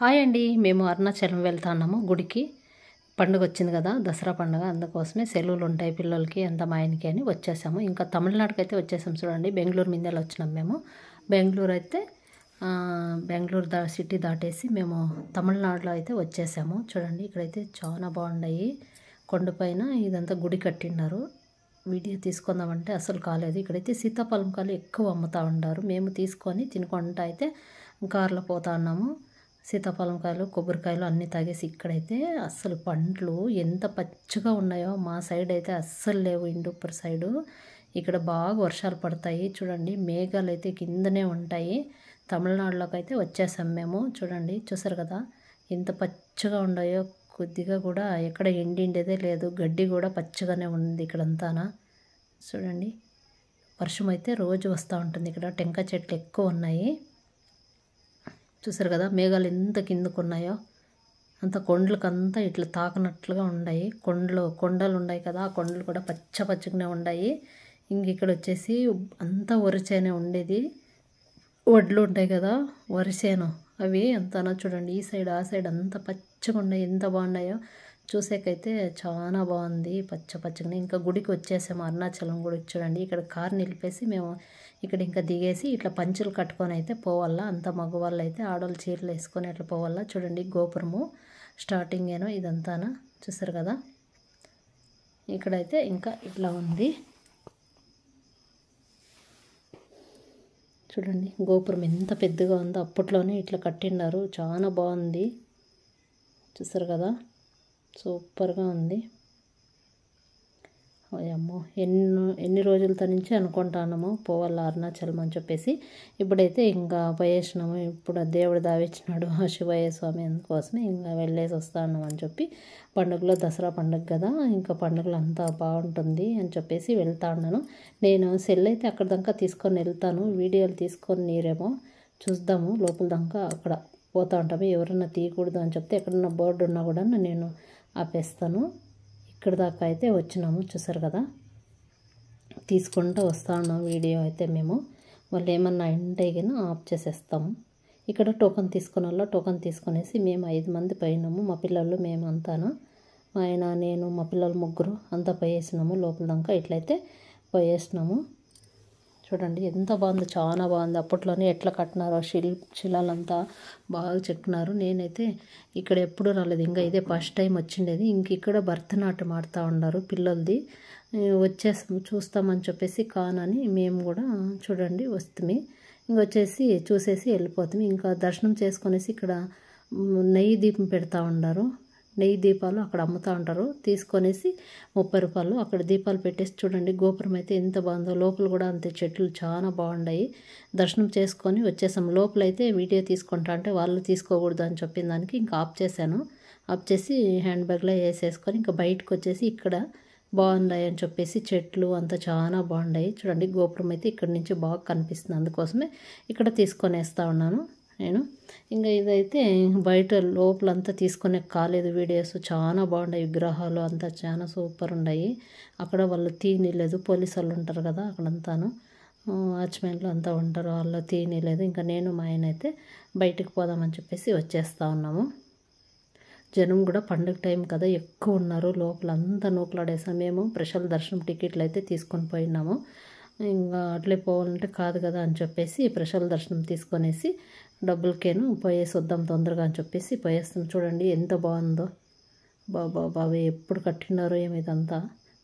hi అండి మేము అరుణాచలం ఉన్నాము గుడికి పండుగ వచ్చింది కదా దసరా పండుగ అందుకోసమే సెలవులు ఉంటాయి పిల్లలకి అంత మా ఆయనకి అని వచ్చేసాము ఇంకా తమిళనాడుకి అయితే వచ్చేసాం చూడండి బెంగళూరు మిందలు వచ్చినాం మేము బెంగళూరు అయితే బెంగళూరు దా సిటీ దాటేసి మేము తమిళనాడులో అయితే వచ్చేసాము చూడండి ఇక్కడైతే చాలా బాగున్నాయి కొండపైన ఇదంతా గుడి కట్టిన్నారు వీడియో తీసుకుందామంటే అసలు కాలేదు ఇక్కడైతే సీతాఫలం కాలు ఎక్కువ అమ్ముతూ ఉన్నారు మేము తీసుకొని తినుకుంటా అయితే కార్లో పోతా ఉన్నాము సీతాఫలం కాయలు కొబ్బరికాయలు అన్నీ తాగేసి ఇక్కడైతే అస్సలు పండ్లు ఎంత పచ్చగా ఉన్నాయో మా సైడ్ అయితే అస్సలు లేవు ఇండూపర్ సైడు ఇక్కడ బాగా వర్షాలు పడతాయి చూడండి మేఘాలు అయితే కిందనే ఉంటాయి తమిళనాడులోకి అయితే వచ్చేసాం మేము చూడండి చూసారు కదా ఎంత పచ్చగా ఉన్నాయో కొద్దిగా కూడా ఎక్కడ ఎండిండేదే లేదు గడ్డి కూడా పచ్చగానే ఉంది ఇక్కడంతానా చూడండి వర్షం అయితే రోజు వస్తూ ఉంటుంది ఇక్కడ టెంకాయ చెట్లు ఎక్కువ ఉన్నాయి చూసారు కదా మేఘాలు ఎంత కిందకున్నాయో అంత కొండలకంతా ఇట్లా తాకనట్లుగా ఉన్నాయి కొండలు కొండలు ఉన్నాయి కదా ఆ కొండలు కూడా పచ్చ పచ్చగానే ఉన్నాయి ఇంక ఇక్కడ వచ్చేసి అంతా వరిచేనే ఉండేది వడ్లు ఉంటాయి కదా వరిచేను అవి అంతనా చూడండి ఈ సైడ్ ఆ సైడ్ అంతా పచ్చగా ఉన్నాయి ఎంత బాగున్నాయో చూసేకైతే చాలా బాగుంది పచ్చ పచ్చగా ఇంకా గుడికి వచ్చేసాము అరుణాచలం గుడి చూడండి ఇక్కడ కార్ నిలిపేసి మేము ఇక్కడ ఇంకా దిగేసి ఇట్లా పంచులు కట్టుకొని అయితే పోవాలా అంత మగవాళ్ళు అయితే ఆడవాళ్ళు చీరలు వేసుకొని అట్లా పోవాలా చూడండి గోపురము స్టార్టింగ్ ఏనో ఇదంతానా చూసారు కదా ఇక్కడైతే ఇంకా ఇట్లా ఉంది చూడండి గోపురం ఎంత పెద్దగా ఉందో అప్పట్లోనే ఇట్లా కట్టిండారు చాలా బాగుంది చూసారు కదా సూపర్గా ఉంది అమ్మో ఎన్నో ఎన్ని రోజుల నుంచి అనుకుంటానము పోవాల అరుణాచలం అని చెప్పేసి ఇప్పుడైతే ఇంకా పోయేసినాము ఇప్పుడు దేవుడు దావిచ్చినాడు ఆ శివయ్య స్వామి అందుకోసమే ఇంకా వెళ్ళేసి వస్తాను అని చెప్పి పండుగలో దసరా పండుగ కదా ఇంకా పండుగలు అంతా బాగుంటుంది అని చెప్పేసి వెళ్తా ఉన్నాను నేను సెల్ అయితే అక్కడ దాకా తీసుకొని వెళ్తాను వీడియోలు తీసుకొని నీరేమో చూద్దాము లోపల దాకా అక్కడ పోతూ ఉంటాము ఎవరన్నా తీయకూడదు అని చెప్తే ఎక్కడన్నా బోర్డు ఉన్నా కూడా నేను ఆపేస్తాను ఇక్కడ దాకా అయితే వచ్చినాము చూసారు కదా తీసుకుంటూ వస్తూ ఉన్నాం వీడియో అయితే మేము వాళ్ళు ఏమన్నా ఉంటే కానీ ఆఫ్ చేసేస్తాము ఇక్కడ టోకన్ తీసుకున్న వాళ్ళు టోకన్ తీసుకునేసి మేము ఐదు మంది పోయినాము మా పిల్లలు మేము అంతాను ఆయన నేను మా పిల్లలు ముగ్గురు అంతా పోయేసినాము లోపల దాకా ఇట్లయితే పోయేసినాము చూడండి ఎంత బాగుంది చాలా బాగుంది అప్పట్లోనే ఎట్లా కట్టినారో శిల్ శిలాలంతా బాగా చెక్కినారు నేనైతే ఇక్కడ ఎప్పుడూ రాలేదు ఇంకా ఇదే ఫస్ట్ టైం వచ్చిండేది ఇంక ఇక్కడ భరతనాట్యం ఆడుతూ ఉన్నారు పిల్లలది వచ్చేసి చూస్తామని చెప్పేసి కానని మేము కూడా చూడండి వస్తుంది ఇంక వచ్చేసి చూసేసి వెళ్ళిపోతాం ఇంకా దర్శనం చేసుకునేసి ఇక్కడ నెయ్యి దీపం పెడతా ఉన్నారు నెయ్యి దీపాలు అక్కడ అమ్ముతూ ఉంటారు తీసుకొనేసి ముప్పై రూపాయలు అక్కడ దీపాలు పెట్టేసి చూడండి గోపురం అయితే ఎంత బాగుందో లోపల కూడా అంతే చెట్లు చాలా బాగున్నాయి దర్శనం చేసుకొని వచ్చేసాం లోపలైతే వీడియో తీసుకుంటా అంటే వాళ్ళు తీసుకోకూడదు అని చెప్పిన దానికి ఇంకా ఆఫ్ చేశాను ఆఫ్ చేసి హ్యాండ్ బ్యాగ్లో వేసేసుకొని ఇంకా బయటకు వచ్చేసి ఇక్కడ బాగున్నాయి అని చెప్పేసి చెట్లు అంతా చాలా బాగున్నాయి చూడండి గోపురం అయితే ఇక్కడ నుంచి బాగా కనిపిస్తుంది అందుకోసమే ఇక్కడ తీసుకొని ఉన్నాను నేను ఇంకా ఇదైతే బయట లోపలంతా తీసుకునే కాలేదు వీడియోస్ చాలా బాగున్నాయి విగ్రహాలు అంతా చాలా సూపర్ ఉన్నాయి అక్కడ వాళ్ళు తీనిలేదు పోలీసు వాళ్ళు ఉంటారు కదా అక్కడంతాను వాచ్మెన్లు అంతా ఉంటారు వాళ్ళు లేదు ఇంకా నేను మా ఆయన అయితే బయటకు పోదామని చెప్పేసి వచ్చేస్తా ఉన్నాము జనం కూడా పండుగ టైం కదా ఎక్కువ ఉన్నారు లోపల అంతా నూకలాడేసాము మేము ప్రజల దర్శనం టికెట్లు అయితే తీసుకొని పోయినాము ఇంకా అట్లే పోవాలంటే కాదు కదా అని చెప్పేసి ప్రశాల దర్శనం తీసుకొనేసి డబ్బులకేను పోయేసొద్దాం తొందరగా అని చెప్పేసి పోయేస్తాం చూడండి ఎంత బాగుందో బాబా బాబా ఎప్పుడు కట్టినారో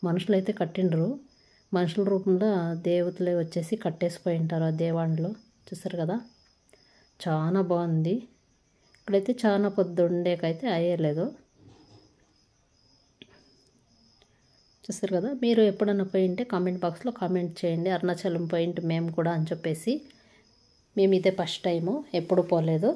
మనుషులు అయితే కట్టిండ్రు మనుషుల రూపంలో దేవతలే వచ్చేసి కట్టేసిపోయి ఉంటారు ఆ దేవాండ్లు చూసారు కదా చాలా బాగుంది ఇక్కడైతే చాలా పొద్దు ఉండేకైతే అయ్యలేదు చూస్తారు కదా మీరు ఎప్పుడన్నా పోయింటే కామెంట్ బాక్స్లో కామెంట్ చేయండి అరుణాచలం పోయింట్ మేము కూడా అని చెప్పేసి మేము ఇదే ఫస్ట్ టైము ఎప్పుడు పోలేదు